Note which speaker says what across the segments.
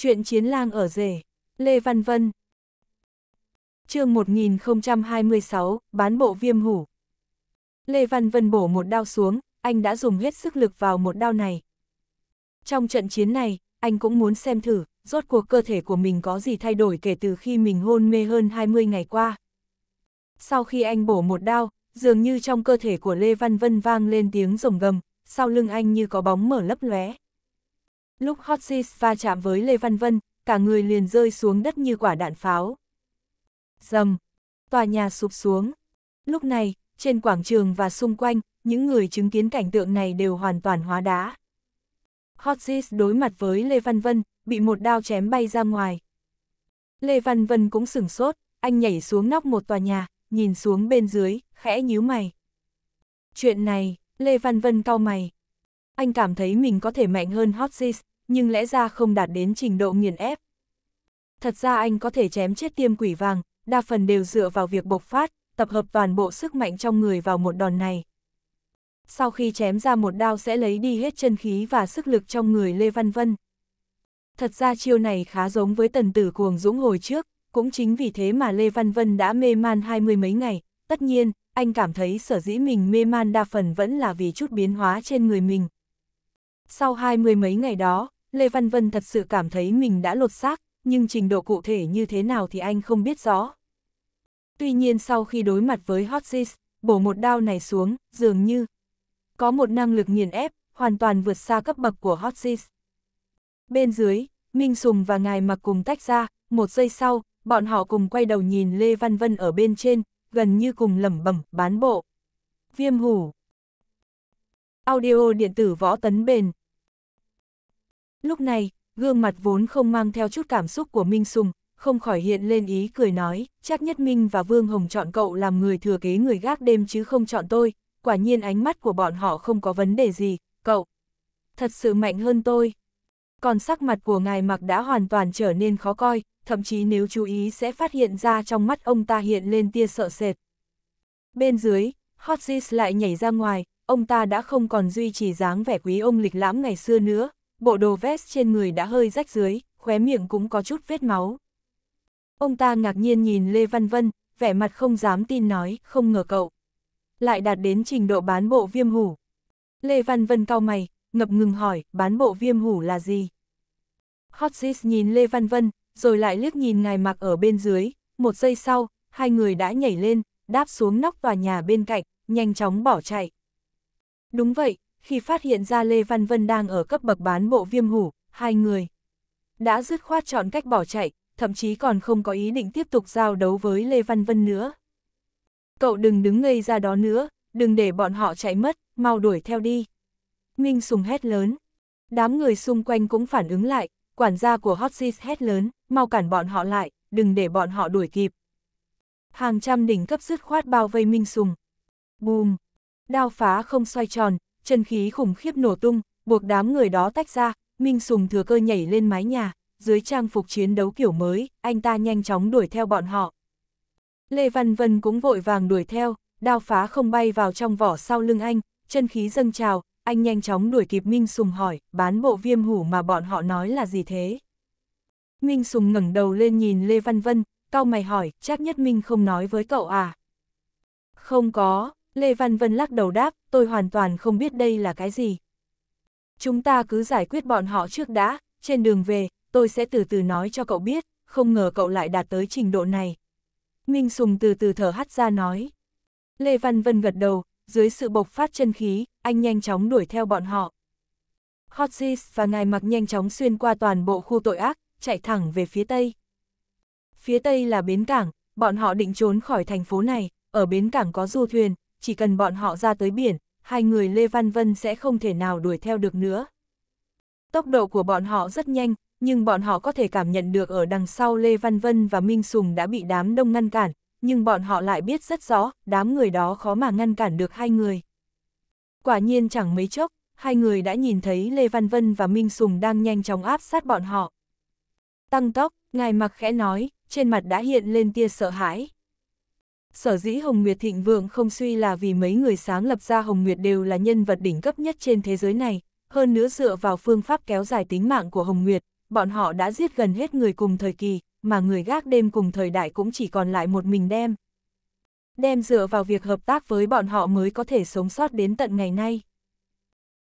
Speaker 1: Chuyện chiến lang ở rể, Lê Văn Vân. chương 1026, bán bộ viêm hủ. Lê Văn Vân bổ một đao xuống, anh đã dùng hết sức lực vào một đao này. Trong trận chiến này, anh cũng muốn xem thử, rốt cuộc cơ thể của mình có gì thay đổi kể từ khi mình hôn mê hơn 20 ngày qua. Sau khi anh bổ một đao, dường như trong cơ thể của Lê Văn Vân vang lên tiếng rồng gầm, sau lưng anh như có bóng mở lấp lóe. Lúc Hotsis va chạm với Lê Văn Vân, cả người liền rơi xuống đất như quả đạn pháo. Dầm! Tòa nhà sụp xuống. Lúc này, trên quảng trường và xung quanh, những người chứng kiến cảnh tượng này đều hoàn toàn hóa đá. Hotsis đối mặt với Lê Văn Vân, bị một đao chém bay ra ngoài. Lê Văn Vân cũng sửng sốt, anh nhảy xuống nóc một tòa nhà, nhìn xuống bên dưới, khẽ nhíu mày. Chuyện này, Lê Văn Vân cau mày. Anh cảm thấy mình có thể mạnh hơn Hotsis, nhưng lẽ ra không đạt đến trình độ nghiền ép. Thật ra anh có thể chém chết tiêm quỷ vàng, đa phần đều dựa vào việc bộc phát, tập hợp toàn bộ sức mạnh trong người vào một đòn này. Sau khi chém ra một đao sẽ lấy đi hết chân khí và sức lực trong người Lê Văn Vân. Thật ra chiêu này khá giống với tần tử cuồng dũng hồi trước, cũng chính vì thế mà Lê Văn Vân đã mê man hai mươi mấy ngày. Tất nhiên, anh cảm thấy sở dĩ mình mê man đa phần vẫn là vì chút biến hóa trên người mình. Sau hai mươi mấy ngày đó, Lê Văn Vân thật sự cảm thấy mình đã lột xác, nhưng trình độ cụ thể như thế nào thì anh không biết rõ. Tuy nhiên sau khi đối mặt với Hot bổ một đao này xuống, dường như có một năng lực nghiền ép, hoàn toàn vượt xa cấp bậc của Hot Bên dưới, Minh Sùng và Ngài Mặc cùng tách ra, một giây sau, bọn họ cùng quay đầu nhìn Lê Văn Vân ở bên trên, gần như cùng lẩm bẩm bán bộ. Viêm hủ. Audio điện tử võ tấn bền, Lúc này, gương mặt vốn không mang theo chút cảm xúc của Minh Sùng, không khỏi hiện lên ý cười nói, chắc nhất Minh và Vương Hồng chọn cậu làm người thừa kế người gác đêm chứ không chọn tôi, quả nhiên ánh mắt của bọn họ không có vấn đề gì, cậu. Thật sự mạnh hơn tôi. Còn sắc mặt của ngài mặc đã hoàn toàn trở nên khó coi, thậm chí nếu chú ý sẽ phát hiện ra trong mắt ông ta hiện lên tia sợ sệt. Bên dưới, Hotzis lại nhảy ra ngoài, ông ta đã không còn duy trì dáng vẻ quý ông lịch lãm ngày xưa nữa, bộ đồ vest trên người đã hơi rách dưới, khóe miệng cũng có chút vết máu. Ông ta ngạc nhiên nhìn Lê Văn Vân, vẻ mặt không dám tin nói, không ngờ cậu. Lại đạt đến trình độ bán bộ viêm hủ. Lê Văn Vân cau mày, ngập ngừng hỏi, bán bộ viêm hủ là gì? hotzis nhìn Lê Văn Vân, rồi lại liếc nhìn ngài mặc ở bên dưới, một giây sau, hai người đã nhảy lên, đáp xuống nóc tòa nhà bên cạnh, nhanh chóng bỏ chạy. Đúng vậy, khi phát hiện ra Lê Văn Vân đang ở cấp bậc bán bộ viêm hủ, hai người đã dứt khoát chọn cách bỏ chạy, thậm chí còn không có ý định tiếp tục giao đấu với Lê Văn Vân nữa. Cậu đừng đứng ngây ra đó nữa, đừng để bọn họ chạy mất, mau đuổi theo đi. Minh Sùng hét lớn. Đám người xung quanh cũng phản ứng lại, quản gia của Hot Hotsis hét lớn, mau cản bọn họ lại, đừng để bọn họ đuổi kịp. Hàng trăm đỉnh cấp dứt khoát bao vây Minh Sùng. Bùm! Đao phá không xoay tròn, chân khí khủng khiếp nổ tung, buộc đám người đó tách ra, Minh Sùng thừa cơ nhảy lên mái nhà, dưới trang phục chiến đấu kiểu mới, anh ta nhanh chóng đuổi theo bọn họ. Lê Văn Vân cũng vội vàng đuổi theo, đao phá không bay vào trong vỏ sau lưng anh, chân khí dâng trào, anh nhanh chóng đuổi kịp Minh Sùng hỏi, bán bộ viêm hủ mà bọn họ nói là gì thế? Minh Sùng ngẩng đầu lên nhìn Lê Văn Vân, cao mày hỏi, chắc nhất Minh không nói với cậu à? Không có, Lê Văn Vân lắc đầu đáp, tôi hoàn toàn không biết đây là cái gì. Chúng ta cứ giải quyết bọn họ trước đã, trên đường về, tôi sẽ từ từ nói cho cậu biết, không ngờ cậu lại đạt tới trình độ này. Minh Sùng từ từ thở hắt ra nói. Lê Văn Vân gật đầu, dưới sự bộc phát chân khí, anh nhanh chóng đuổi theo bọn họ. Hotzis và ngài mặc nhanh chóng xuyên qua toàn bộ khu tội ác, chạy thẳng về phía Tây. Phía Tây là bến cảng, bọn họ định trốn khỏi thành phố này, ở bến cảng có du thuyền, chỉ cần bọn họ ra tới biển, hai người Lê Văn Vân sẽ không thể nào đuổi theo được nữa. Tốc độ của bọn họ rất nhanh, nhưng bọn họ có thể cảm nhận được ở đằng sau Lê Văn Vân và Minh Sùng đã bị đám đông ngăn cản, nhưng bọn họ lại biết rất rõ, đám người đó khó mà ngăn cản được hai người. Quả nhiên chẳng mấy chốc, hai người đã nhìn thấy Lê Văn Vân và Minh Sùng đang nhanh chóng áp sát bọn họ. Tăng tốc, ngài mặc khẽ nói, trên mặt đã hiện lên tia sợ hãi. Sở dĩ Hồng Nguyệt thịnh vượng không suy là vì mấy người sáng lập ra Hồng Nguyệt đều là nhân vật đỉnh cấp nhất trên thế giới này, hơn nữa dựa vào phương pháp kéo dài tính mạng của Hồng Nguyệt, bọn họ đã giết gần hết người cùng thời kỳ, mà người gác đêm cùng thời đại cũng chỉ còn lại một mình đem. Đem dựa vào việc hợp tác với bọn họ mới có thể sống sót đến tận ngày nay.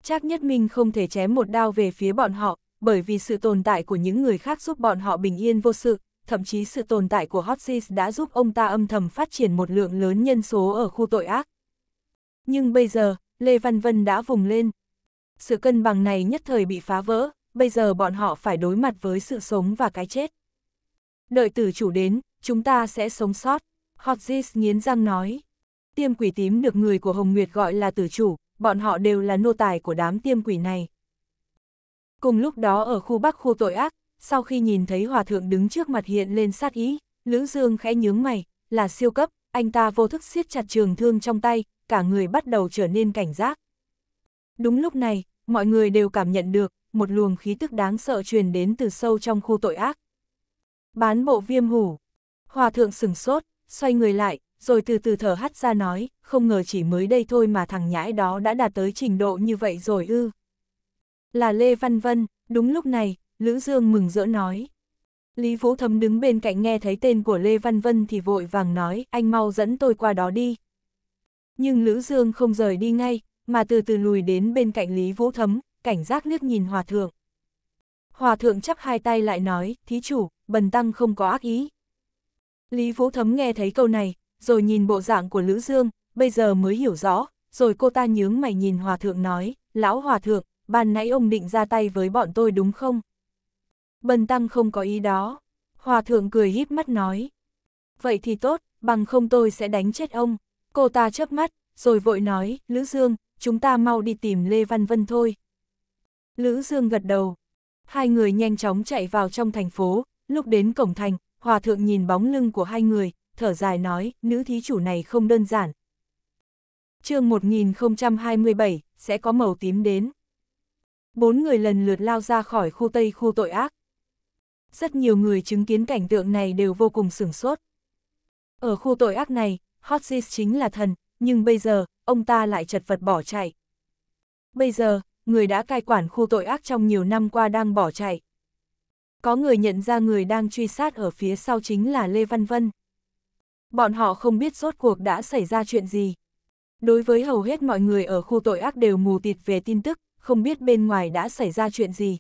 Speaker 1: Chắc nhất mình không thể chém một đao về phía bọn họ, bởi vì sự tồn tại của những người khác giúp bọn họ bình yên vô sự, thậm chí sự tồn tại của Hotsis đã giúp ông ta âm thầm phát triển một lượng lớn nhân số ở khu tội ác. Nhưng bây giờ, Lê Văn Vân đã vùng lên. Sự cân bằng này nhất thời bị phá vỡ, bây giờ bọn họ phải đối mặt với sự sống và cái chết. Đợi tử chủ đến, chúng ta sẽ sống sót, Hotsis nghiến răng nói. Tiêm quỷ tím được người của Hồng Nguyệt gọi là tử chủ, bọn họ đều là nô tài của đám tiêm quỷ này. Cùng lúc đó ở khu bắc khu tội ác, sau khi nhìn thấy hòa thượng đứng trước mặt hiện lên sát ý, Lữ Dương khẽ nhướng mày, là siêu cấp, anh ta vô thức siết chặt trường thương trong tay, cả người bắt đầu trở nên cảnh giác. Đúng lúc này, mọi người đều cảm nhận được, một luồng khí tức đáng sợ truyền đến từ sâu trong khu tội ác. Bán bộ viêm hủ. Hòa thượng sừng sốt, xoay người lại, rồi từ từ thở hắt ra nói, không ngờ chỉ mới đây thôi mà thằng nhãi đó đã đạt tới trình độ như vậy rồi ư. Là Lê Văn Vân, đúng lúc này, Lữ Dương mừng rỡ nói. Lý Vũ Thấm đứng bên cạnh nghe thấy tên của Lê Văn Vân thì vội vàng nói, anh mau dẫn tôi qua đó đi. Nhưng Lữ Dương không rời đi ngay, mà từ từ lùi đến bên cạnh Lý Vũ Thấm, cảnh giác liếc nhìn Hòa Thượng. Hòa Thượng chắp hai tay lại nói, thí chủ, bần tăng không có ác ý. Lý Vũ Thấm nghe thấy câu này, rồi nhìn bộ dạng của Lữ Dương, bây giờ mới hiểu rõ, rồi cô ta nhướng mày nhìn Hòa Thượng nói, lão Hòa Thượng, ban nãy ông định ra tay với bọn tôi đúng không? Bần tăng không có ý đó. Hòa thượng cười híp mắt nói. Vậy thì tốt, bằng không tôi sẽ đánh chết ông. Cô ta chớp mắt, rồi vội nói, Lữ Dương, chúng ta mau đi tìm Lê Văn Vân thôi. Lữ Dương gật đầu. Hai người nhanh chóng chạy vào trong thành phố, lúc đến cổng thành, hòa thượng nhìn bóng lưng của hai người, thở dài nói, nữ thí chủ này không đơn giản. chương 1027, sẽ có màu tím đến. Bốn người lần lượt lao ra khỏi khu Tây khu tội ác, rất nhiều người chứng kiến cảnh tượng này đều vô cùng sửng sốt. Ở khu tội ác này, Hodges chính là thần, nhưng bây giờ, ông ta lại chật vật bỏ chạy. Bây giờ, người đã cai quản khu tội ác trong nhiều năm qua đang bỏ chạy. Có người nhận ra người đang truy sát ở phía sau chính là Lê Văn Vân. Bọn họ không biết rốt cuộc đã xảy ra chuyện gì. Đối với hầu hết mọi người ở khu tội ác đều mù tịt về tin tức, không biết bên ngoài đã xảy ra chuyện gì.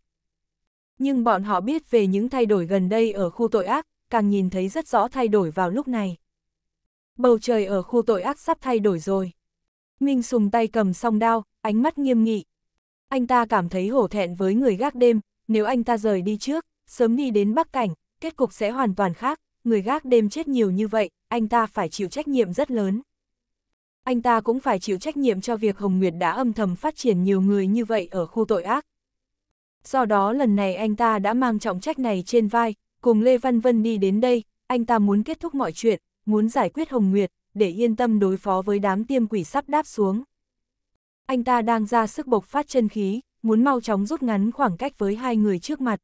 Speaker 1: Nhưng bọn họ biết về những thay đổi gần đây ở khu tội ác, càng nhìn thấy rất rõ thay đổi vào lúc này. Bầu trời ở khu tội ác sắp thay đổi rồi. Minh sùng tay cầm song đao, ánh mắt nghiêm nghị. Anh ta cảm thấy hổ thẹn với người gác đêm, nếu anh ta rời đi trước, sớm đi đến Bắc Cảnh, kết cục sẽ hoàn toàn khác, người gác đêm chết nhiều như vậy, anh ta phải chịu trách nhiệm rất lớn. Anh ta cũng phải chịu trách nhiệm cho việc Hồng Nguyệt đã âm thầm phát triển nhiều người như vậy ở khu tội ác, Do đó lần này anh ta đã mang trọng trách này trên vai, cùng Lê Văn Vân đi đến đây, anh ta muốn kết thúc mọi chuyện, muốn giải quyết Hồng Nguyệt, để yên tâm đối phó với đám tiêm quỷ sắp đáp xuống. Anh ta đang ra sức bộc phát chân khí, muốn mau chóng rút ngắn khoảng cách với hai người trước mặt.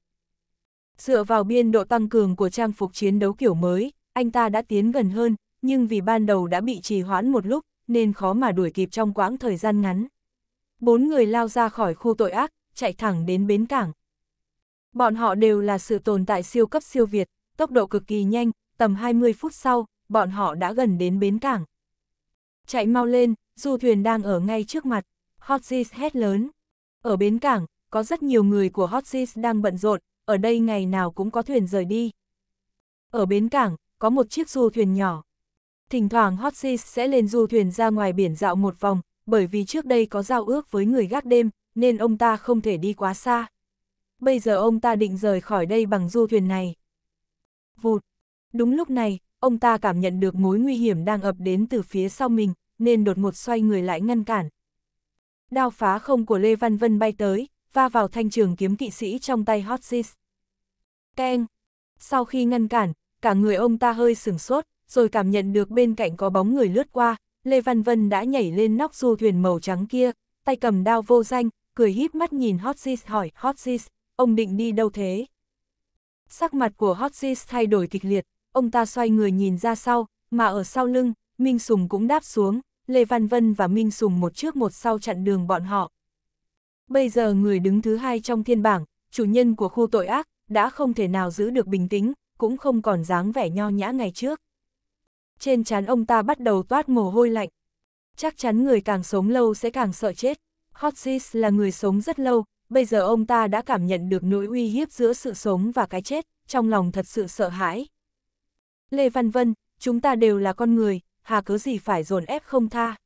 Speaker 1: Dựa vào biên độ tăng cường của trang phục chiến đấu kiểu mới, anh ta đã tiến gần hơn, nhưng vì ban đầu đã bị trì hoãn một lúc, nên khó mà đuổi kịp trong quãng thời gian ngắn. Bốn người lao ra khỏi khu tội ác, chạy thẳng đến bến cảng. Bọn họ đều là sự tồn tại siêu cấp siêu Việt, tốc độ cực kỳ nhanh, tầm 20 phút sau, bọn họ đã gần đến bến cảng. Chạy mau lên, du thuyền đang ở ngay trước mặt, Hot hét lớn. Ở bến cảng, có rất nhiều người của Hot đang bận rộn, ở đây ngày nào cũng có thuyền rời đi. Ở bến cảng, có một chiếc du thuyền nhỏ. Thỉnh thoảng Hot sẽ lên du thuyền ra ngoài biển dạo một vòng, bởi vì trước đây có giao ước với người gác đêm, nên ông ta không thể đi quá xa. Bây giờ ông ta định rời khỏi đây bằng du thuyền này. Vụt! Đúng lúc này, ông ta cảm nhận được mối nguy hiểm đang ập đến từ phía sau mình, nên đột ngột xoay người lại ngăn cản. Đao phá không của Lê Văn Vân bay tới, va vào thanh trường kiếm kỵ sĩ trong tay Hotsis. Keng! Sau khi ngăn cản, cả người ông ta hơi sửng sốt, rồi cảm nhận được bên cạnh có bóng người lướt qua, Lê Văn Vân đã nhảy lên nóc du thuyền màu trắng kia, tay cầm đao vô danh, cười híp mắt nhìn Hotzis hỏi, Hotzis ông định đi đâu thế? Sắc mặt của Hotzis thay đổi kịch liệt, ông ta xoay người nhìn ra sau, mà ở sau lưng, Minh Sùng cũng đáp xuống, Lê Văn Vân và Minh Sùng một trước một sau chặn đường bọn họ. Bây giờ người đứng thứ hai trong thiên bảng, chủ nhân của khu tội ác, đã không thể nào giữ được bình tĩnh, cũng không còn dáng vẻ nho nhã ngày trước. Trên trán ông ta bắt đầu toát mồ hôi lạnh. Chắc chắn người càng sống lâu sẽ càng sợ chết. Hotzis là người sống rất lâu, bây giờ ông ta đã cảm nhận được nỗi uy hiếp giữa sự sống và cái chết, trong lòng thật sự sợ hãi. Lê Văn Vân, chúng ta đều là con người, hà cớ gì phải dồn ép không tha.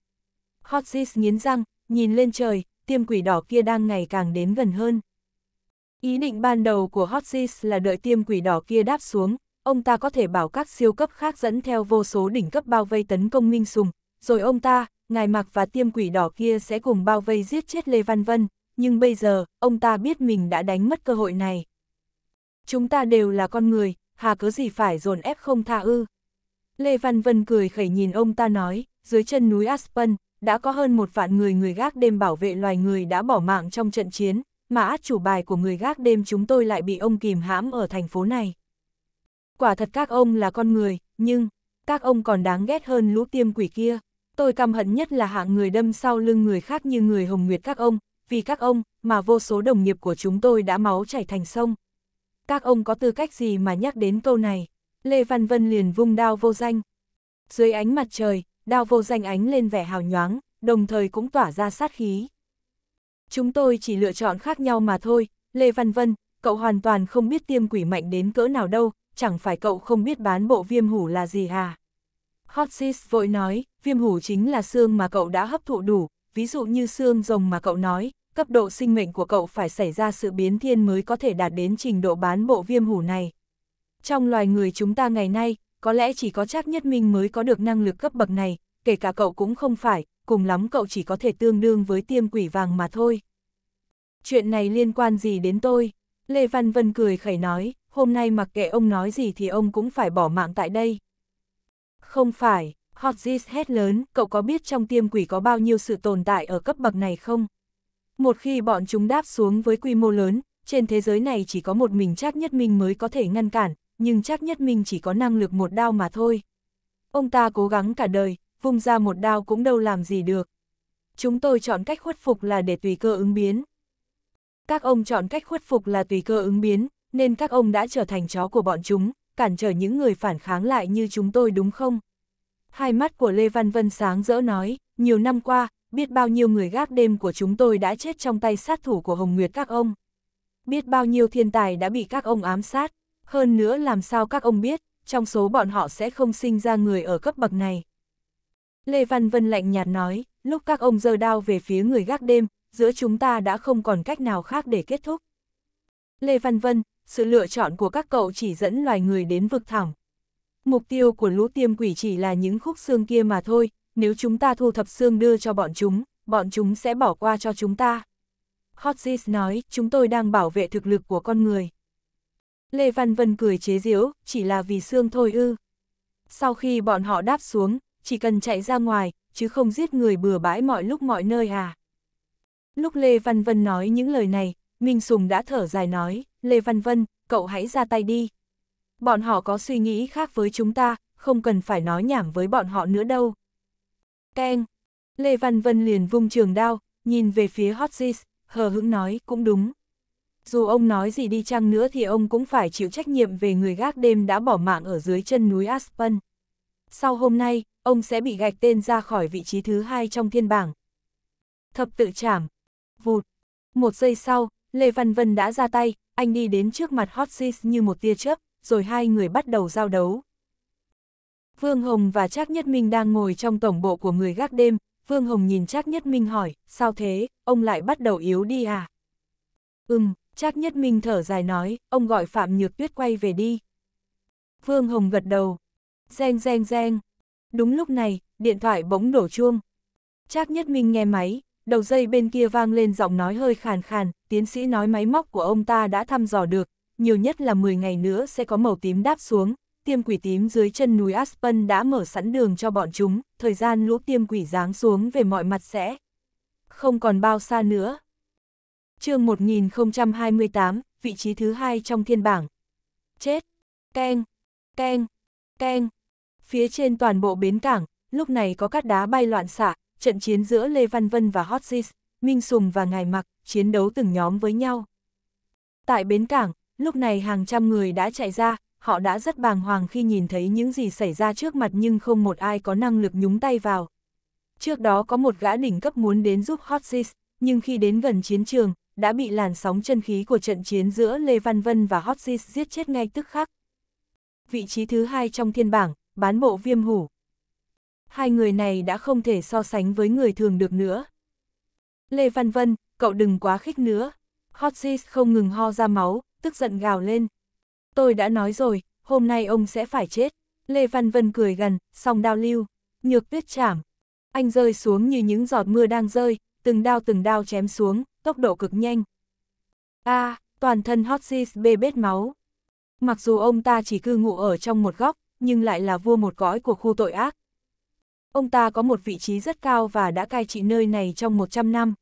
Speaker 1: Hotzis nghiến răng, nhìn lên trời, tiêm quỷ đỏ kia đang ngày càng đến gần hơn. Ý định ban đầu của Hotzis là đợi tiêm quỷ đỏ kia đáp xuống, ông ta có thể bảo các siêu cấp khác dẫn theo vô số đỉnh cấp bao vây tấn công Minh Sùng, rồi ông ta, ngài mặc và tiêm quỷ đỏ kia sẽ cùng bao vây giết chết Lê Văn Vân, nhưng bây giờ, ông ta biết mình đã đánh mất cơ hội này. Chúng ta đều là con người, hà cớ gì phải dồn ép không tha ư. Lê Văn Vân cười khẩy nhìn ông ta nói, dưới chân núi Aspen, đã có hơn một vạn người người gác đêm bảo vệ loài người đã bỏ mạng trong trận chiến, mà át chủ bài của người gác đêm chúng tôi lại bị ông kìm hãm ở thành phố này. Quả thật các ông là con người, nhưng, các ông còn đáng ghét hơn lũ tiêm quỷ kia. Tôi căm hận nhất là hạng người đâm sau lưng người khác như người Hồng Nguyệt các ông, vì các ông mà vô số đồng nghiệp của chúng tôi đã máu chảy thành sông. Các ông có tư cách gì mà nhắc đến câu này? Lê Văn Vân liền vung đao vô danh. Dưới ánh mặt trời, đao vô danh ánh lên vẻ hào nhoáng, đồng thời cũng tỏa ra sát khí. Chúng tôi chỉ lựa chọn khác nhau mà thôi, Lê Văn Vân, cậu hoàn toàn không biết tiêm quỷ mạnh đến cỡ nào đâu, chẳng phải cậu không biết bán bộ viêm hủ là gì à? Hotsis vội nói, viêm hủ chính là xương mà cậu đã hấp thụ đủ, ví dụ như xương rồng mà cậu nói, cấp độ sinh mệnh của cậu phải xảy ra sự biến thiên mới có thể đạt đến trình độ bán bộ viêm hủ này. Trong loài người chúng ta ngày nay, có lẽ chỉ có chắc nhất minh mới có được năng lực cấp bậc này, kể cả cậu cũng không phải, cùng lắm cậu chỉ có thể tương đương với tiêm quỷ vàng mà thôi. Chuyện này liên quan gì đến tôi? Lê Văn Vân cười khẩy nói, hôm nay mặc kệ ông nói gì thì ông cũng phải bỏ mạng tại đây. Không phải, Hotzis hét lớn, cậu có biết trong tiêm quỷ có bao nhiêu sự tồn tại ở cấp bậc này không? Một khi bọn chúng đáp xuống với quy mô lớn, trên thế giới này chỉ có một mình chắc Nhất mình mới có thể ngăn cản, nhưng chắc Nhất mình chỉ có năng lực một đao mà thôi. Ông ta cố gắng cả đời, vung ra một đao cũng đâu làm gì được. Chúng tôi chọn cách khuất phục là để tùy cơ ứng biến. Các ông chọn cách khuất phục là tùy cơ ứng biến, nên các ông đã trở thành chó của bọn chúng, cản trở những người phản kháng lại như chúng tôi đúng không? Hai mắt của Lê Văn Vân sáng rỡ nói, nhiều năm qua, biết bao nhiêu người gác đêm của chúng tôi đã chết trong tay sát thủ của Hồng Nguyệt các ông. Biết bao nhiêu thiên tài đã bị các ông ám sát, hơn nữa làm sao các ông biết, trong số bọn họ sẽ không sinh ra người ở cấp bậc này. Lê Văn Vân lạnh nhạt nói, lúc các ông giơ đao về phía người gác đêm, giữa chúng ta đã không còn cách nào khác để kết thúc. Lê Văn Vân, sự lựa chọn của các cậu chỉ dẫn loài người đến vực thẳm. Mục tiêu của lũ tiêm quỷ chỉ là những khúc xương kia mà thôi, nếu chúng ta thu thập xương đưa cho bọn chúng, bọn chúng sẽ bỏ qua cho chúng ta. Hotzis nói, chúng tôi đang bảo vệ thực lực của con người. Lê Văn Vân cười chế giễu, chỉ là vì xương thôi ư. Sau khi bọn họ đáp xuống, chỉ cần chạy ra ngoài, chứ không giết người bừa bãi mọi lúc mọi nơi à. Lúc Lê Văn Vân nói những lời này, Minh Sùng đã thở dài nói, Lê Văn Vân, cậu hãy ra tay đi. Bọn họ có suy nghĩ khác với chúng ta, không cần phải nói nhảm với bọn họ nữa đâu. Keng! Lê Văn Vân liền vung trường đao, nhìn về phía Hotzis, hờ hững nói cũng đúng. Dù ông nói gì đi chăng nữa thì ông cũng phải chịu trách nhiệm về người gác đêm đã bỏ mạng ở dưới chân núi Aspen. Sau hôm nay, ông sẽ bị gạch tên ra khỏi vị trí thứ hai trong thiên bảng. Thập tự chảm. Vụt. Một giây sau, Lê Văn Vân đã ra tay, anh đi đến trước mặt Hot Sis như một tia chớp, rồi hai người bắt đầu giao đấu. Vương Hồng và Trác Nhất Minh đang ngồi trong tổng bộ của người gác đêm, Vương Hồng nhìn Trác Nhất Minh hỏi, sao thế, ông lại bắt đầu yếu đi à? Ừm, Trác Nhất Minh thở dài nói, ông gọi Phạm Nhược Tuyết quay về đi. Vương Hồng gật đầu. Reng reng reng. Đúng lúc này, điện thoại bỗng đổ chuông. Trác Nhất Minh nghe máy, đầu dây bên kia vang lên giọng nói hơi khàn khàn, tiến sĩ nói máy móc của ông ta đã thăm dò được, nhiều nhất là 10 ngày nữa sẽ có màu tím đáp xuống, tiêm quỷ tím dưới chân núi Aspen đã mở sẵn đường cho bọn chúng, thời gian lũ tiêm quỷ giáng xuống về mọi mặt sẽ không còn bao xa nữa. chương 1028, vị trí thứ hai trong thiên bảng. Chết! Keng! Keng! Keng! Phía trên toàn bộ bến cảng, lúc này có cát đá bay loạn xạ, trận chiến giữa Lê Văn Vân và Hotzis, Minh Sùng và Ngài Mặc, chiến đấu từng nhóm với nhau. Tại bến cảng, lúc này hàng trăm người đã chạy ra, họ đã rất bàng hoàng khi nhìn thấy những gì xảy ra trước mặt nhưng không một ai có năng lực nhúng tay vào. Trước đó có một gã đỉnh cấp muốn đến giúp Hotzis nhưng khi đến gần chiến trường, đã bị làn sóng chân khí của trận chiến giữa Lê Văn Vân và Hotzis giết chết ngay tức khắc. Vị trí thứ hai trong thiên bảng, bán bộ viêm hủ. Hai người này đã không thể so sánh với người thường được nữa. Lê Văn Vân, cậu đừng quá khích nữa. Hotsis không ngừng ho ra máu, tức giận gào lên. Tôi đã nói rồi, hôm nay ông sẽ phải chết. Lê Văn Vân cười gần, song đao lưu, nhược tuyết chảm. Anh rơi xuống như những giọt mưa đang rơi, từng đao từng đao chém xuống, tốc độ cực nhanh. A, à, toàn thân Hotsis bê bết máu. Mặc dù ông ta chỉ cư ngụ ở trong một góc, nhưng lại là vua một cõi của khu tội ác ông ta có một vị trí rất cao và đã cai trị nơi này trong 100 năm.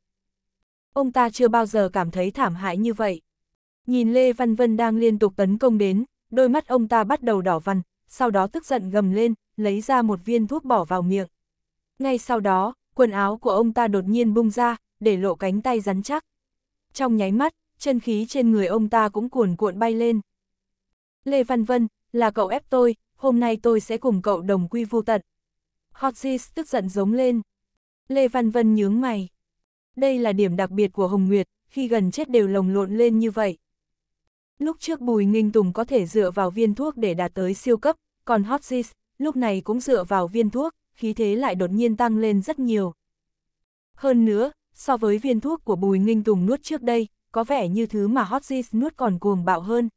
Speaker 1: Ông ta chưa bao giờ cảm thấy thảm hại như vậy. Nhìn Lê Văn Vân đang liên tục tấn công đến, đôi mắt ông ta bắt đầu đỏ vằn, sau đó tức giận gầm lên, lấy ra một viên thuốc bỏ vào miệng. Ngay sau đó, quần áo của ông ta đột nhiên bung ra, để lộ cánh tay rắn chắc. Trong nháy mắt, chân khí trên người ông ta cũng cuồn cuộn bay lên. Lê Văn Vân, là cậu ép tôi, hôm nay tôi sẽ cùng cậu đồng quy vu tận. Hotzis tức giận giống lên. Lê Văn Vân nhướng mày. Đây là điểm đặc biệt của Hồng Nguyệt, khi gần chết đều lồng lộn lên như vậy. Lúc trước Bùi Nghinh Tùng có thể dựa vào viên thuốc để đạt tới siêu cấp, còn Hotzis lúc này cũng dựa vào viên thuốc, khí thế lại đột nhiên tăng lên rất nhiều. Hơn nữa, so với viên thuốc của Bùi Nghinh Tùng nuốt trước đây, có vẻ như thứ mà Hotzis nuốt còn cuồng bạo hơn.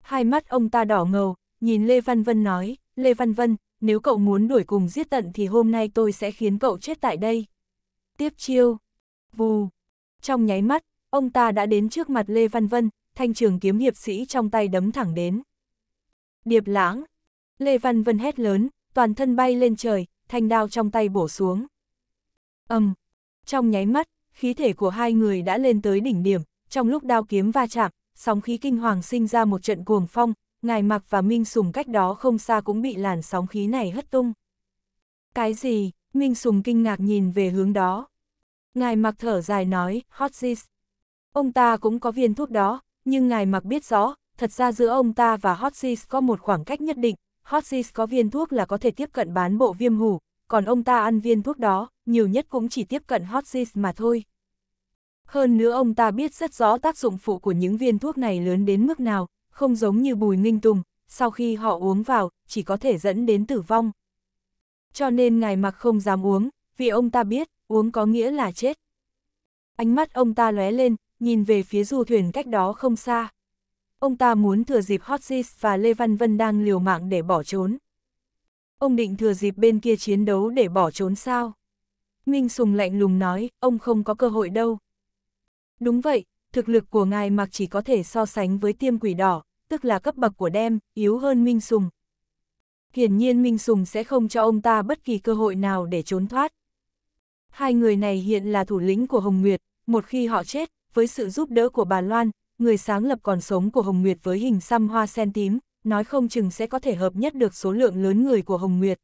Speaker 1: Hai mắt ông ta đỏ ngầu, nhìn Lê Văn Vân nói, Lê Văn Vân, nếu cậu muốn đuổi cùng giết tận thì hôm nay tôi sẽ khiến cậu chết tại đây. Tiếp chiêu. Vù. Trong nháy mắt, ông ta đã đến trước mặt Lê Văn Vân, thanh trường kiếm hiệp sĩ trong tay đấm thẳng đến. Điệp lãng. Lê Văn Vân hét lớn, toàn thân bay lên trời, thanh đao trong tay bổ xuống. Âm. Trong nháy mắt, khí thể của hai người đã lên tới đỉnh điểm, trong lúc đao kiếm va chạm, sóng khí kinh hoàng sinh ra một trận cuồng phong, ngài mặc và Minh Sùng cách đó không xa cũng bị làn sóng khí này hất tung. Cái gì? Minh Sùng kinh ngạc nhìn về hướng đó. Ngài mặc thở dài nói, hot sis. Ông ta cũng có viên thuốc đó, nhưng ngài mặc biết rõ, thật ra giữa ông ta và hot có một khoảng cách nhất định. Hot có viên thuốc là có thể tiếp cận bán bộ viêm hủ, còn ông ta ăn viên thuốc đó, nhiều nhất cũng chỉ tiếp cận hot mà thôi. Hơn nữa ông ta biết rất rõ tác dụng phụ của những viên thuốc này lớn đến mức nào, không giống như bùi nghinh tùng, sau khi họ uống vào, chỉ có thể dẫn đến tử vong. Cho nên ngài mặc không dám uống, vì ông ta biết, uống có nghĩa là chết. Ánh mắt ông ta lóe lên, nhìn về phía du thuyền cách đó không xa. Ông ta muốn thừa dịp Hotsis và Lê Văn Vân đang liều mạng để bỏ trốn. Ông định thừa dịp bên kia chiến đấu để bỏ trốn sao? Minh Sùng lạnh lùng nói, ông không có cơ hội đâu. Đúng vậy, thực lực của ngài mặc chỉ có thể so sánh với tiêm quỷ đỏ, tức là cấp bậc của đem, yếu hơn Minh Sùng. Hiển nhiên Minh Sùng sẽ không cho ông ta bất kỳ cơ hội nào để trốn thoát. Hai người này hiện là thủ lĩnh của Hồng Nguyệt, một khi họ chết, với sự giúp đỡ của bà Loan, người sáng lập còn sống của Hồng Nguyệt với hình xăm hoa sen tím, nói không chừng sẽ có thể hợp nhất được số lượng lớn người của Hồng Nguyệt.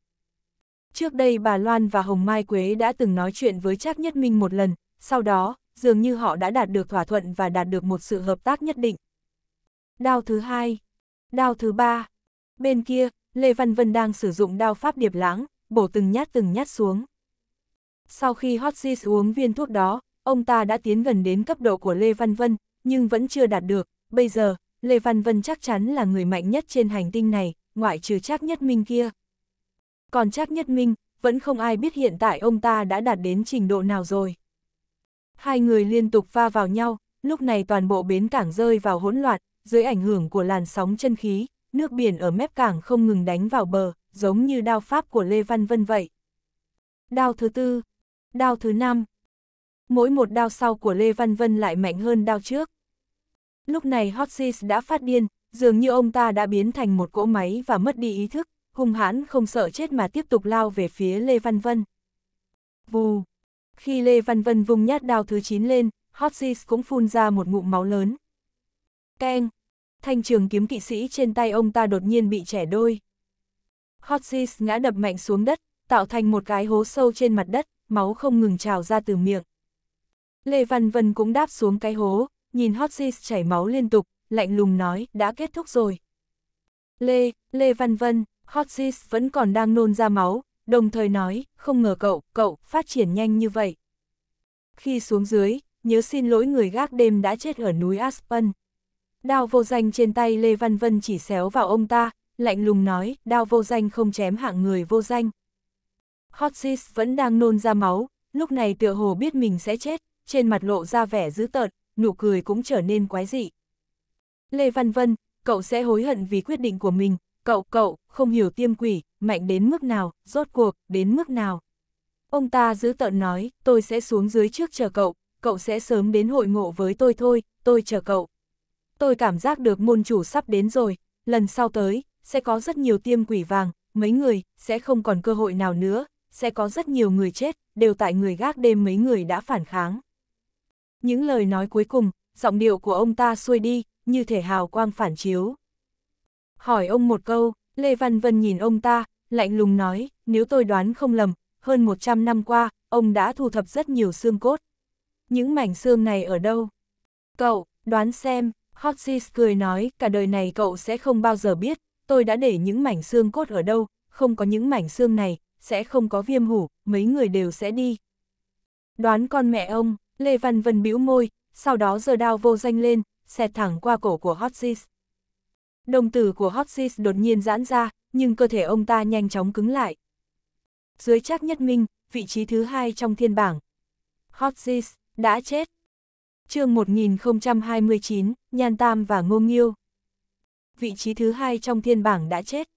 Speaker 1: Trước đây bà Loan và Hồng Mai Quế đã từng nói chuyện với Trác Nhất Minh một lần, sau đó, dường như họ đã đạt được thỏa thuận và đạt được một sự hợp tác nhất định. Đao thứ hai, đao thứ ba. Bên kia, Lê Văn Vân đang sử dụng đao pháp điệp lãng, bổ từng nhát từng nhát xuống. Sau khi Hotsis uống viên thuốc đó, ông ta đã tiến gần đến cấp độ của Lê Văn Vân, nhưng vẫn chưa đạt được. Bây giờ, Lê Văn Vân chắc chắn là người mạnh nhất trên hành tinh này, ngoại trừ Trác Nhất Minh kia. Còn Trác Nhất Minh, vẫn không ai biết hiện tại ông ta đã đạt đến trình độ nào rồi. Hai người liên tục va vào nhau, lúc này toàn bộ bến cảng rơi vào hỗn loạn, dưới ảnh hưởng của làn sóng chân khí, nước biển ở mép cảng không ngừng đánh vào bờ, giống như đao pháp của Lê Văn Vân vậy. Đao thứ tư, đao thứ năm. Mỗi một đao sau của Lê Văn Vân lại mạnh hơn đao trước. Lúc này Hotsis đã phát điên, dường như ông ta đã biến thành một cỗ máy và mất đi ý thức, hung hãn không sợ chết mà tiếp tục lao về phía Lê Văn Vân. Vù, khi Lê Văn Vân vung nhát đao thứ 9 lên, Hotsis cũng phun ra một ngụm máu lớn. Keng! Thanh trường kiếm kỵ sĩ trên tay ông ta đột nhiên bị trẻ đôi. Hotsis ngã đập mạnh xuống đất, tạo thành một cái hố sâu trên mặt đất, máu không ngừng trào ra từ miệng. Lê Văn Vân cũng đáp xuống cái hố, nhìn Hotsis chảy máu liên tục, lạnh lùng nói, đã kết thúc rồi. Lê, Lê Văn Vân, Hotsis vẫn còn đang nôn ra máu, đồng thời nói, không ngờ cậu, cậu, phát triển nhanh như vậy. Khi xuống dưới, nhớ xin lỗi người gác đêm đã chết ở núi Aspen. Đao vô danh trên tay Lê Văn Vân chỉ xéo vào ông ta, lạnh lùng nói, đao vô danh không chém hạng người vô danh. Hotsis vẫn đang nôn ra máu, lúc này tựa hồ biết mình sẽ chết, trên mặt lộ ra vẻ dữ tợn, nụ cười cũng trở nên quái dị. Lê Văn Vân, cậu sẽ hối hận vì quyết định của mình, cậu, cậu, không hiểu tiêm quỷ, mạnh đến mức nào, rốt cuộc, đến mức nào. Ông ta giữ tợn nói, tôi sẽ xuống dưới trước chờ cậu, cậu sẽ sớm đến hội ngộ với tôi thôi, tôi chờ cậu. Tôi cảm giác được môn chủ sắp đến rồi, lần sau tới, sẽ có rất nhiều tiêm quỷ vàng, mấy người, sẽ không còn cơ hội nào nữa, sẽ có rất nhiều người chết, đều tại người gác đêm mấy người đã phản kháng. Những lời nói cuối cùng, giọng điệu của ông ta xuôi đi, như thể hào quang phản chiếu. Hỏi ông một câu, Lê Văn Vân nhìn ông ta, lạnh lùng nói, nếu tôi đoán không lầm, hơn 100 năm qua, ông đã thu thập rất nhiều xương cốt. Những mảnh xương này ở đâu? Cậu, đoán xem, Hotsis cười nói, cả đời này cậu sẽ không bao giờ biết, tôi đã để những mảnh xương cốt ở đâu, không có những mảnh xương này, sẽ không có viêm hủ, mấy người đều sẽ đi. Đoán con mẹ ông, Lê Văn Vân bĩu môi, sau đó giơ đao vô danh lên, xẹt thẳng qua cổ của Hotsis. Đồng tử của Hotsis đột nhiên giãn ra, nhưng cơ thể ông ta nhanh chóng cứng lại. Dưới Trác Nhất Minh, vị trí thứ hai trong thiên bảng. hotzis đã chết. Chương 1029, Nhan Tam và Ngô Nghiêu. Vị trí thứ hai trong thiên bảng đã chết.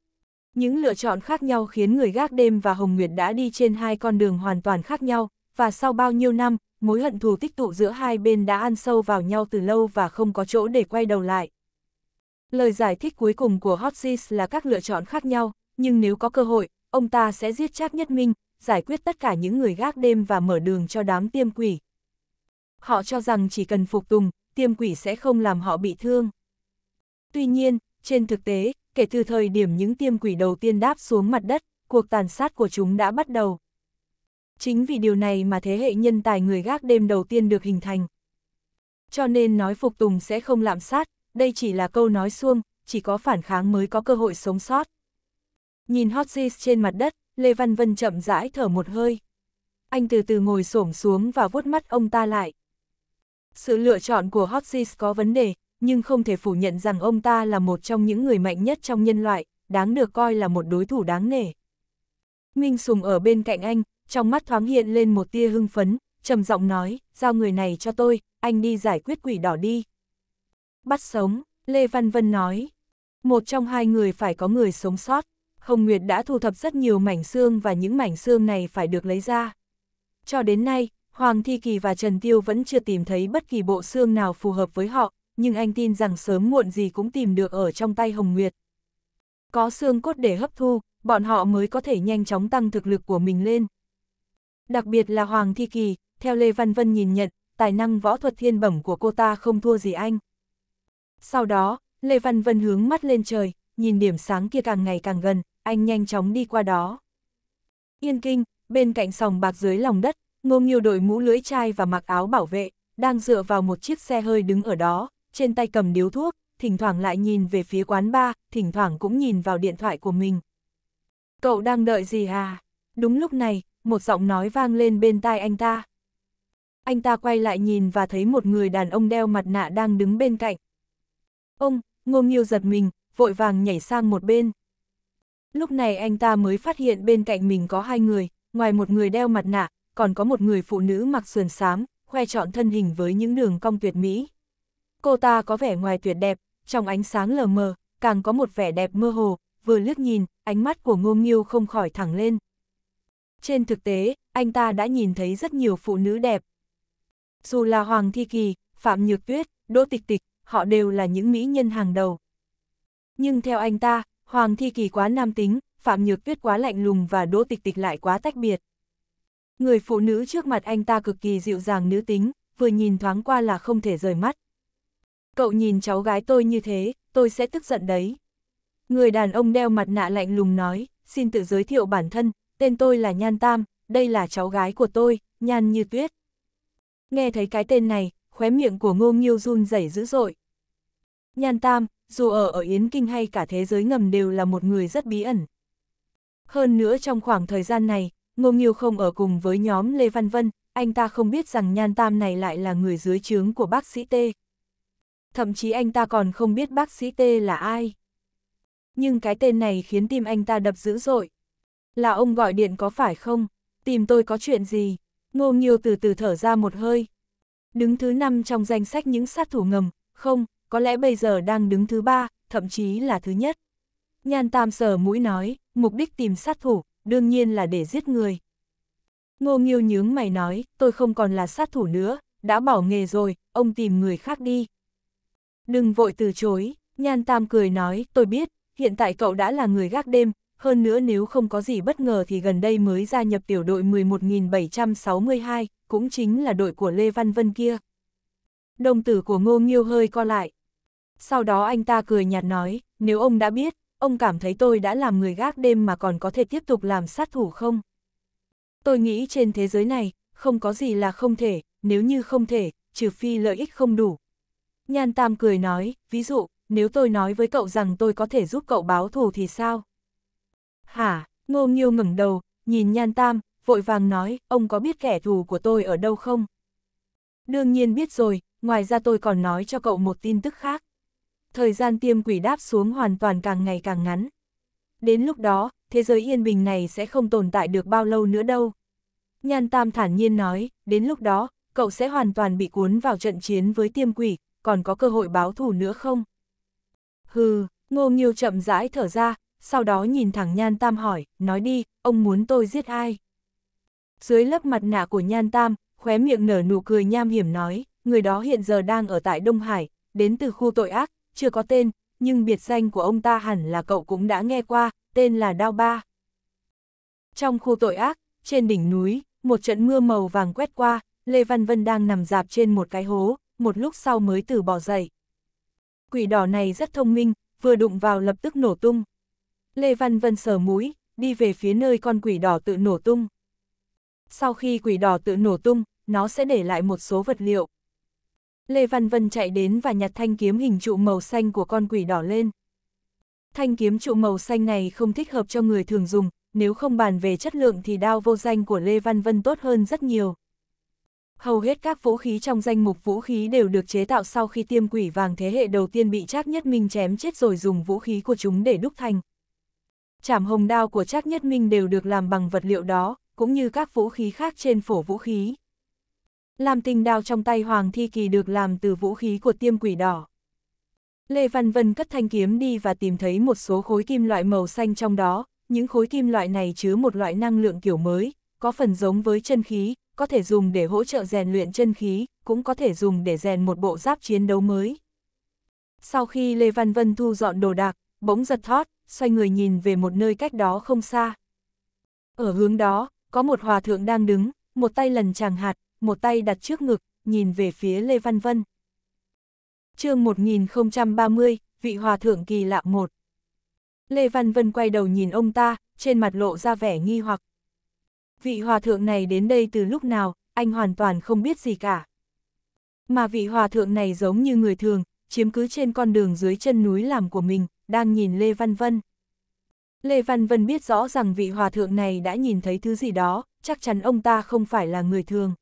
Speaker 1: Những lựa chọn khác nhau khiến người gác đêm và Hồng Nguyệt đã đi trên hai con đường hoàn toàn khác nhau, và sau bao nhiêu năm, mối hận thù tích tụ giữa hai bên đã ăn sâu vào nhau từ lâu và không có chỗ để quay đầu lại. Lời giải thích cuối cùng của Hotsis là các lựa chọn khác nhau, nhưng nếu có cơ hội, ông ta sẽ giết Trác Nhất Minh, giải quyết tất cả những người gác đêm và mở đường cho đám tiêm quỷ. Họ cho rằng chỉ cần phục tùng, tiêm quỷ sẽ không làm họ bị thương. Tuy nhiên, trên thực tế, kể từ thời điểm những tiêm quỷ đầu tiên đáp xuống mặt đất, cuộc tàn sát của chúng đã bắt đầu. Chính vì điều này mà thế hệ nhân tài người gác đêm đầu tiên được hình thành. Cho nên nói phục tùng sẽ không lạm sát, đây chỉ là câu nói xuông chỉ có phản kháng mới có cơ hội sống sót. Nhìn Hotsis trên mặt đất, Lê Văn Vân chậm rãi thở một hơi. Anh từ từ ngồi xổm xuống và vuốt mắt ông ta lại. Sự lựa chọn của Hotsis có vấn đề, nhưng không thể phủ nhận rằng ông ta là một trong những người mạnh nhất trong nhân loại, đáng được coi là một đối thủ đáng nể. Minh Sùng ở bên cạnh anh, trong mắt thoáng hiện lên một tia hưng phấn, trầm giọng nói, giao người này cho tôi, anh đi giải quyết quỷ đỏ đi bắt sống, Lê Văn Vân nói. Một trong hai người phải có người sống sót. Hồng Nguyệt đã thu thập rất nhiều mảnh xương và những mảnh xương này phải được lấy ra. Cho đến nay, Hoàng Thi Kỳ và Trần Tiêu vẫn chưa tìm thấy bất kỳ bộ xương nào phù hợp với họ, nhưng anh tin rằng sớm muộn gì cũng tìm được ở trong tay Hồng Nguyệt. Có xương cốt để hấp thu, bọn họ mới có thể nhanh chóng tăng thực lực của mình lên. Đặc biệt là Hoàng Thi Kỳ, theo Lê Văn Vân nhìn nhận, tài năng võ thuật thiên bẩm của cô ta không thua gì anh. Sau đó, Lê Văn Vân hướng mắt lên trời, nhìn điểm sáng kia càng ngày càng gần, anh nhanh chóng đi qua đó. Yên kinh, bên cạnh sòng bạc dưới lòng đất, ngô nghiêu đội mũ lưỡi chai và mặc áo bảo vệ, đang dựa vào một chiếc xe hơi đứng ở đó, trên tay cầm điếu thuốc, thỉnh thoảng lại nhìn về phía quán ba, thỉnh thoảng cũng nhìn vào điện thoại của mình. Cậu đang đợi gì à? Đúng lúc này, một giọng nói vang lên bên tai anh ta. Anh ta quay lại nhìn và thấy một người đàn ông đeo mặt nạ đang đứng bên cạnh, Ông, ngô nghiêu giật mình, vội vàng nhảy sang một bên. Lúc này anh ta mới phát hiện bên cạnh mình có hai người, ngoài một người đeo mặt nạ, còn có một người phụ nữ mặc sườn xám, khoe trọn thân hình với những đường cong tuyệt mỹ. Cô ta có vẻ ngoài tuyệt đẹp, trong ánh sáng lờ mờ, càng có một vẻ đẹp mơ hồ, vừa liếc nhìn, ánh mắt của Ngô Nghiêu không khỏi thẳng lên. Trên thực tế, anh ta đã nhìn thấy rất nhiều phụ nữ đẹp. Dù là Hoàng Thi Kỳ, Phạm Nhược Tuyết, Đỗ Tịch Tịch, họ đều là những mỹ nhân hàng đầu. Nhưng theo anh ta, Hoàng Thi Kỳ quá nam tính, Phạm Nhược Tuyết quá lạnh lùng và Đỗ Tịch Tịch lại quá tách biệt. Người phụ nữ trước mặt anh ta cực kỳ dịu dàng nữ tính, vừa nhìn thoáng qua là không thể rời mắt. Cậu nhìn cháu gái tôi như thế, tôi sẽ tức giận đấy. Người đàn ông đeo mặt nạ lạnh lùng nói, xin tự giới thiệu bản thân, tên tôi là Nhan Tam, đây là cháu gái của tôi, Nhan Như Tuyết. Nghe thấy cái tên này, khóe miệng của ngô nghiêu run rẩy dữ dội. Nhan Tam, dù ở ở Yến Kinh hay cả thế giới ngầm đều là một người rất bí ẩn. Hơn nữa trong khoảng thời gian này, Ngô Nghiêu không ở cùng với nhóm Lê Văn Vân, anh ta không biết rằng Nhan Tam này lại là người dưới trướng của bác sĩ T. Thậm chí anh ta còn không biết bác sĩ T là ai. Nhưng cái tên này khiến tim anh ta đập dữ dội. Là ông gọi điện có phải không? Tìm tôi có chuyện gì? Ngô Nhiêu từ từ thở ra một hơi đứng thứ 5 trong danh sách những sát thủ ngầm, không, có lẽ bây giờ đang đứng thứ 3, thậm chí là thứ nhất. Nhan Tam sờ mũi nói, mục đích tìm sát thủ, đương nhiên là để giết người. Ngô Nghiêu nhướng mày nói, tôi không còn là sát thủ nữa, đã bỏ nghề rồi, ông tìm người khác đi. Đừng vội từ chối, Nhan Tam cười nói, tôi biết, hiện tại cậu đã là người gác đêm, hơn nữa nếu không có gì bất ngờ thì gần đây mới gia nhập tiểu đội 11.762, cũng chính là đội của Lê Văn Vân kia. Đồng tử của Ngô Nghiêu hơi co lại. Sau đó anh ta cười nhạt nói, nếu ông đã biết, ông cảm thấy tôi đã làm người gác đêm mà còn có thể tiếp tục làm sát thủ không? Tôi nghĩ trên thế giới này, không có gì là không thể, nếu như không thể, trừ phi lợi ích không đủ. Nhan Tam cười nói, ví dụ, nếu tôi nói với cậu rằng tôi có thể giúp cậu báo thù thì sao? Hả, ngô nghiêu ngẩng đầu, nhìn Nhan Tam, vội vàng nói, ông có biết kẻ thù của tôi ở đâu không? Đương nhiên biết rồi, ngoài ra tôi còn nói cho cậu một tin tức khác. Thời gian tiêm quỷ đáp xuống hoàn toàn càng ngày càng ngắn. Đến lúc đó, thế giới yên bình này sẽ không tồn tại được bao lâu nữa đâu. Nhan Tam thản nhiên nói, đến lúc đó, cậu sẽ hoàn toàn bị cuốn vào trận chiến với tiêm quỷ, còn có cơ hội báo thù nữa không? Hừ, ngô nghiêu chậm rãi thở ra, sau đó nhìn thẳng Nhan Tam hỏi, nói đi, ông muốn tôi giết ai? Dưới lớp mặt nạ của Nhan Tam, khóe miệng nở nụ cười nham hiểm nói, người đó hiện giờ đang ở tại Đông Hải, đến từ khu tội ác, chưa có tên, nhưng biệt danh của ông ta hẳn là cậu cũng đã nghe qua, tên là Đao Ba. Trong khu tội ác, trên đỉnh núi, một trận mưa màu vàng quét qua, Lê Văn Vân đang nằm dạp trên một cái hố, một lúc sau mới từ bỏ dậy. Quỷ đỏ này rất thông minh, vừa đụng vào lập tức nổ tung. Lê Văn Vân sờ mũi, đi về phía nơi con quỷ đỏ tự nổ tung. Sau khi quỷ đỏ tự nổ tung, nó sẽ để lại một số vật liệu. Lê Văn Vân chạy đến và nhặt thanh kiếm hình trụ màu xanh của con quỷ đỏ lên. Thanh kiếm trụ màu xanh này không thích hợp cho người thường dùng, nếu không bàn về chất lượng thì đao vô danh của Lê Văn Vân tốt hơn rất nhiều. Hầu hết các vũ khí trong danh mục vũ khí đều được chế tạo sau khi tiêm quỷ vàng thế hệ đầu tiên bị Trác Nhất Minh chém chết rồi dùng vũ khí của chúng để đúc thành. Chảm hồng đao của Trác Nhất Minh đều được làm bằng vật liệu đó, cũng như các vũ khí khác trên phổ vũ khí. Làm tình đao trong tay Hoàng Thi Kỳ được làm từ vũ khí của tiêm quỷ đỏ. Lê Văn Vân cất thanh kiếm đi và tìm thấy một số khối kim loại màu xanh trong đó, những khối kim loại này chứa một loại năng lượng kiểu mới, có phần giống với chân khí, có thể dùng để hỗ trợ rèn luyện chân khí, cũng có thể dùng để rèn một bộ giáp chiến đấu mới. Sau khi Lê Văn Vân thu dọn đồ đạc, bỗng giật thót, xoay người nhìn về một nơi cách đó không xa. Ở hướng đó, có một hòa thượng đang đứng, một tay lần chàng hạt, một tay đặt trước ngực, nhìn về phía Lê Văn Vân. chương 1030, vị hòa thượng kỳ lạ một. Lê Văn Vân quay đầu nhìn ông ta, trên mặt lộ ra vẻ nghi hoặc. Vị hòa thượng này đến đây từ lúc nào, anh hoàn toàn không biết gì cả. Mà vị hòa thượng này giống như người thường, chiếm cứ trên con đường dưới chân núi làm của mình, đang nhìn Lê Văn Vân. Lê Văn Vân biết rõ rằng vị hòa thượng này đã nhìn thấy thứ gì đó, chắc chắn ông ta không phải là người thường.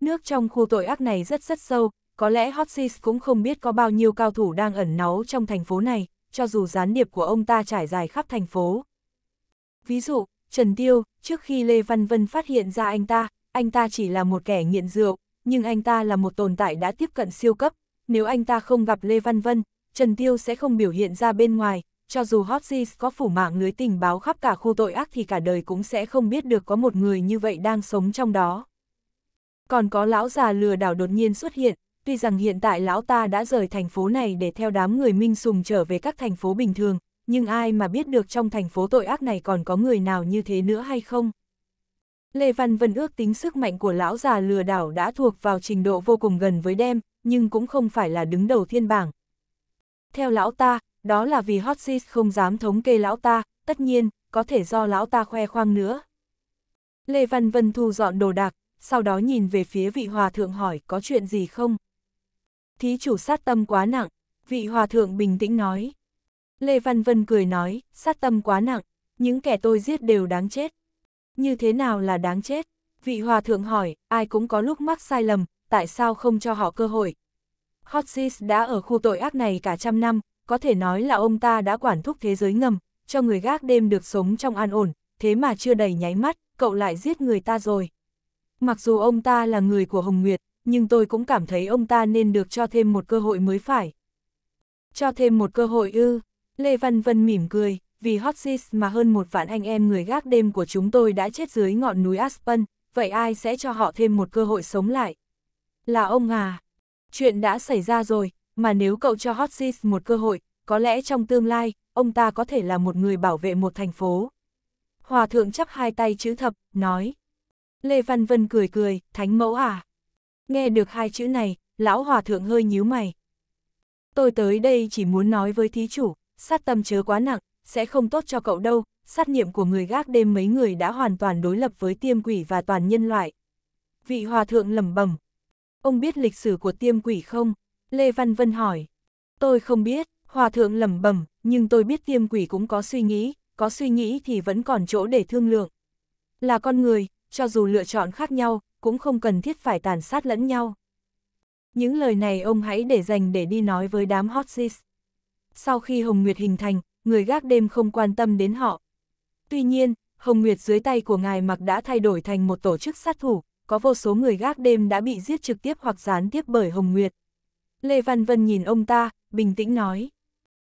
Speaker 1: Nước trong khu tội ác này rất rất sâu, có lẽ Hotsis cũng không biết có bao nhiêu cao thủ đang ẩn náu trong thành phố này, cho dù gián điệp của ông ta trải dài khắp thành phố. Ví dụ, Trần Tiêu, trước khi Lê Văn Vân phát hiện ra anh ta, anh ta chỉ là một kẻ nghiện rượu, nhưng anh ta là một tồn tại đã tiếp cận siêu cấp. Nếu anh ta không gặp Lê Văn Vân, Trần Tiêu sẽ không biểu hiện ra bên ngoài, cho dù Hotsis có phủ mạng lưới tình báo khắp cả khu tội ác thì cả đời cũng sẽ không biết được có một người như vậy đang sống trong đó. Còn có lão già lừa đảo đột nhiên xuất hiện, tuy rằng hiện tại lão ta đã rời thành phố này để theo đám người minh sùng trở về các thành phố bình thường, nhưng ai mà biết được trong thành phố tội ác này còn có người nào như thế nữa hay không? Lê Văn Vân ước tính sức mạnh của lão già lừa đảo đã thuộc vào trình độ vô cùng gần với đem, nhưng cũng không phải là đứng đầu thiên bảng. Theo lão ta, đó là vì hot sis không dám thống kê lão ta, tất nhiên, có thể do lão ta khoe khoang nữa. Lê Văn Vân thu dọn đồ đạc, sau đó nhìn về phía vị hòa thượng hỏi có chuyện gì không. Thí chủ sát tâm quá nặng, vị hòa thượng bình tĩnh nói. Lê Văn Vân cười nói, sát tâm quá nặng, những kẻ tôi giết đều đáng chết. Như thế nào là đáng chết? Vị hòa thượng hỏi, ai cũng có lúc mắc sai lầm, tại sao không cho họ cơ hội? Hotsis đã ở khu tội ác này cả trăm năm, có thể nói là ông ta đã quản thúc thế giới ngầm, cho người gác đêm được sống trong an ổn, thế mà chưa đầy nháy mắt, cậu lại giết người ta rồi. Mặc dù ông ta là người của Hồng Nguyệt, nhưng tôi cũng cảm thấy ông ta nên được cho thêm một cơ hội mới phải. Cho thêm một cơ hội ư, Lê Văn Vân mỉm cười, vì hot sis mà hơn một vạn anh em người gác đêm của chúng tôi đã chết dưới ngọn núi Aspen, vậy ai sẽ cho họ thêm một cơ hội sống lại? Là ông à? Chuyện đã xảy ra rồi, mà nếu cậu cho Hotsis một cơ hội, có lẽ trong tương lai, ông ta có thể là một người bảo vệ một thành phố. Hòa thượng chắp hai tay chữ thập, nói. Lê Văn Vân cười cười, thánh mẫu à? Nghe được hai chữ này, lão hòa thượng hơi nhíu mày. Tôi tới đây chỉ muốn nói với thí chủ, sát tâm chớ quá nặng, sẽ không tốt cho cậu đâu, sát niệm của người gác đêm mấy người đã hoàn toàn đối lập với tiêm quỷ và toàn nhân loại. Vị hòa thượng lẩm bẩm. Ông biết lịch sử của tiêm quỷ không? Lê Văn Vân hỏi. Tôi không biết, hòa thượng lẩm bẩm, nhưng tôi biết tiêm quỷ cũng có suy nghĩ, có suy nghĩ thì vẫn còn chỗ để thương lượng. Là con người, cho dù lựa chọn khác nhau, cũng không cần thiết phải tàn sát lẫn nhau. Những lời này ông hãy để dành để đi nói với đám hot sis. Sau khi Hồng Nguyệt hình thành, người gác đêm không quan tâm đến họ. Tuy nhiên, Hồng Nguyệt dưới tay của ngài mặc đã thay đổi thành một tổ chức sát thủ, có vô số người gác đêm đã bị giết trực tiếp hoặc gián tiếp bởi Hồng Nguyệt, Lê Văn Vân nhìn ông ta, bình tĩnh nói.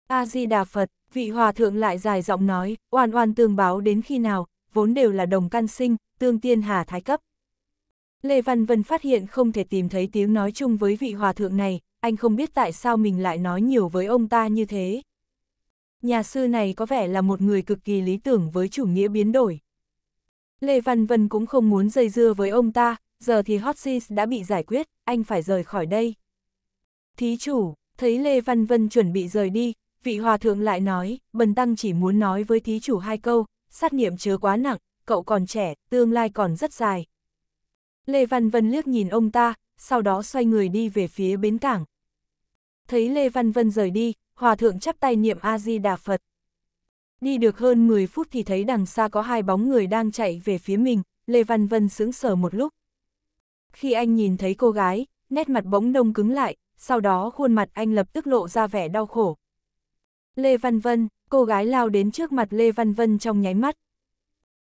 Speaker 1: A-di-đà Phật, vị hòa thượng lại dài giọng nói, oan oan tương báo đến khi nào, vốn đều là đồng căn sinh, tương tiên hà thái cấp. Lê Văn Vân phát hiện không thể tìm thấy tiếng nói chung với vị hòa thượng này, anh không biết tại sao mình lại nói nhiều với ông ta như thế. Nhà sư này có vẻ là một người cực kỳ lý tưởng với chủ nghĩa biến đổi. Lê Văn Vân cũng không muốn dây dưa với ông ta, giờ thì Hot Seas đã bị giải quyết, anh phải rời khỏi đây. Thí chủ, thấy Lê Văn Vân chuẩn bị rời đi, vị hòa thượng lại nói, bần tăng chỉ muốn nói với thí chủ hai câu, sát niệm chứa quá nặng, cậu còn trẻ, tương lai còn rất dài. Lê Văn Vân liếc nhìn ông ta, sau đó xoay người đi về phía bến cảng. Thấy Lê Văn Vân rời đi, hòa thượng chắp tay niệm A-di-đà Phật. Đi được hơn 10 phút thì thấy đằng xa có hai bóng người đang chạy về phía mình, Lê Văn Vân sững sờ một lúc. Khi anh nhìn thấy cô gái, nét mặt bỗng đông cứng lại, sau đó khuôn mặt anh lập tức lộ ra vẻ đau khổ. Lê Văn Vân, cô gái lao đến trước mặt Lê Văn Vân trong nháy mắt.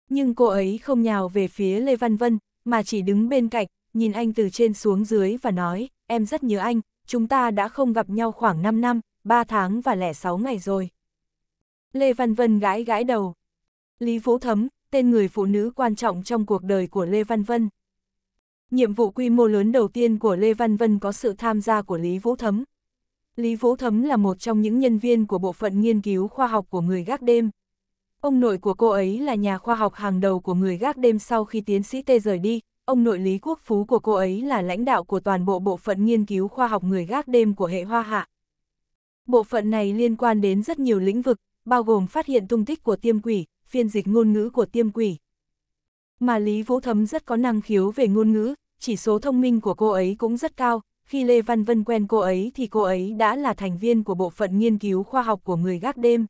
Speaker 1: Nhưng cô ấy không nhào về phía Lê Văn Vân, mà chỉ đứng bên cạnh, nhìn anh từ trên xuống dưới và nói, em rất nhớ anh, chúng ta đã không gặp nhau khoảng 5 năm, 3 tháng và lẻ 6 ngày rồi. Lê Văn Vân gãi gãi đầu. Lý Vũ Thấm, tên người phụ nữ quan trọng trong cuộc đời của Lê Văn Vân. Nhiệm vụ quy mô lớn đầu tiên của Lê Văn Vân có sự tham gia của Lý Vũ Thấm. Lý Vũ Thấm là một trong những nhân viên của bộ phận nghiên cứu khoa học của người gác đêm. Ông nội của cô ấy là nhà khoa học hàng đầu của người gác đêm sau khi tiến sĩ Tê rời đi, ông nội Lý Quốc Phú của cô ấy là lãnh đạo của toàn bộ bộ phận nghiên cứu khoa học người gác đêm của hệ hoa hạ. Bộ phận này liên quan đến rất nhiều lĩnh vực, bao gồm phát hiện tung tích của tiêm quỷ, phiên dịch ngôn ngữ của tiêm quỷ. Mà Lý Vũ Thấm rất có năng khiếu về ngôn ngữ, chỉ số thông minh của cô ấy cũng rất cao, khi Lê Văn Vân quen cô ấy thì cô ấy đã là thành viên của bộ phận nghiên cứu khoa học của người gác đêm.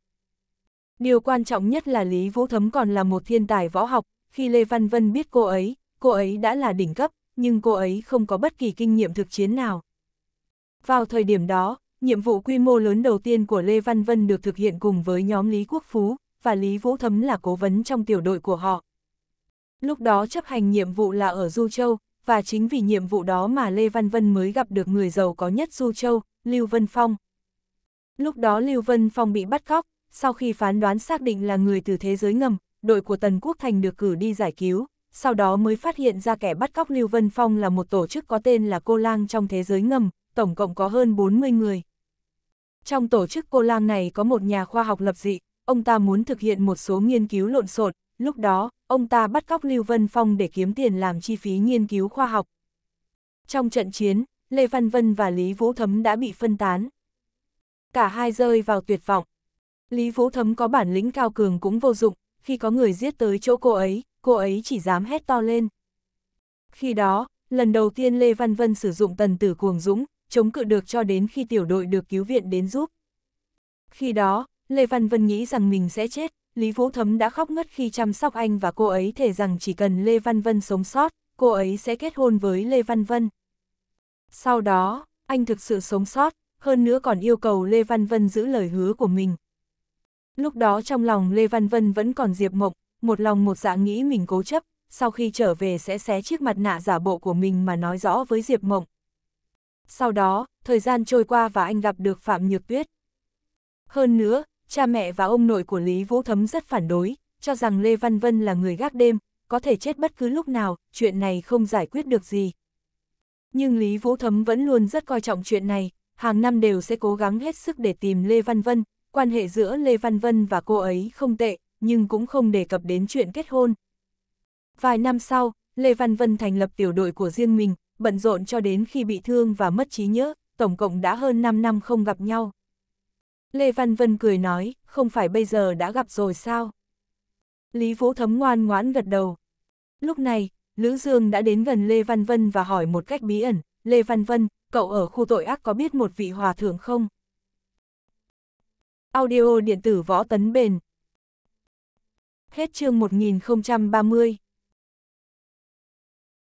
Speaker 1: Điều quan trọng nhất là Lý Vũ Thấm còn là một thiên tài võ học, khi Lê Văn Vân biết cô ấy, cô ấy đã là đỉnh cấp, nhưng cô ấy không có bất kỳ kinh nghiệm thực chiến nào. Vào thời điểm đó, nhiệm vụ quy mô lớn đầu tiên của Lê Văn Vân được thực hiện cùng với nhóm Lý Quốc Phú, và Lý Vũ Thấm là cố vấn trong tiểu đội của họ. Lúc đó chấp hành nhiệm vụ là ở Du Châu, và chính vì nhiệm vụ đó mà Lê Văn Vân mới gặp được người giàu có nhất Du Châu, Lưu Vân Phong. Lúc đó Lưu Vân Phong bị bắt cóc, sau khi phán đoán xác định là người từ thế giới ngầm, đội của Tần Quốc Thành được cử đi giải cứu, sau đó mới phát hiện ra kẻ bắt cóc Lưu Vân Phong là một tổ chức có tên là Cô Lang trong thế giới ngầm, tổng cộng có hơn 40 người. Trong tổ chức Cô Lang này có một nhà khoa học lập dị, ông ta muốn thực hiện một số nghiên cứu lộn xộn, lúc đó, ông ta bắt cóc Lưu Vân Phong để kiếm tiền làm chi phí nghiên cứu khoa học. Trong trận chiến, Lê Văn Vân và Lý Vũ Thấm đã bị phân tán. Cả hai rơi vào tuyệt vọng. Lý Vũ Thấm có bản lĩnh cao cường cũng vô dụng, khi có người giết tới chỗ cô ấy, cô ấy chỉ dám hét to lên. Khi đó, lần đầu tiên Lê Văn Vân sử dụng tần tử cuồng dũng, chống cự được cho đến khi tiểu đội được cứu viện đến giúp. Khi đó, Lê Văn Vân nghĩ rằng mình sẽ chết, Lý Vũ Thấm đã khóc ngất khi chăm sóc anh và cô ấy thể rằng chỉ cần Lê Văn Vân sống sót, cô ấy sẽ kết hôn với Lê Văn Vân. Sau đó, anh thực sự sống sót, hơn nữa còn yêu cầu Lê Văn Vân giữ lời hứa của mình. Lúc đó trong lòng Lê Văn Vân vẫn còn diệp mộng, một lòng một dạ nghĩ mình cố chấp, sau khi trở về sẽ xé chiếc mặt nạ giả bộ của mình mà nói rõ với Diệp Mộng. Sau đó, thời gian trôi qua và anh gặp được Phạm Nhược Tuyết. Hơn nữa, cha mẹ và ông nội của Lý Vũ Thấm rất phản đối, cho rằng Lê Văn Vân là người gác đêm, có thể chết bất cứ lúc nào, chuyện này không giải quyết được gì. Nhưng Lý Vũ Thấm vẫn luôn rất coi trọng chuyện này, hàng năm đều sẽ cố gắng hết sức để tìm Lê Văn Vân, quan hệ giữa Lê Văn Vân và cô ấy không tệ, nhưng cũng không đề cập đến chuyện kết hôn. Vài năm sau, Lê Văn Vân thành lập tiểu đội của riêng mình, bận rộn cho đến khi bị thương và mất trí nhớ, tổng cộng đã hơn 5 năm không gặp nhau. Lê Văn Vân cười nói, không phải bây giờ đã gặp rồi sao? Lý Vũ Thấm ngoan ngoãn gật đầu. Lúc này, Lữ Dương đã đến gần Lê Văn Vân và hỏi một cách bí ẩn, Lê Văn Vân, cậu ở khu tội ác có biết một vị hòa thượng không? Audio điện tử võ tấn bền. Hết chương 1030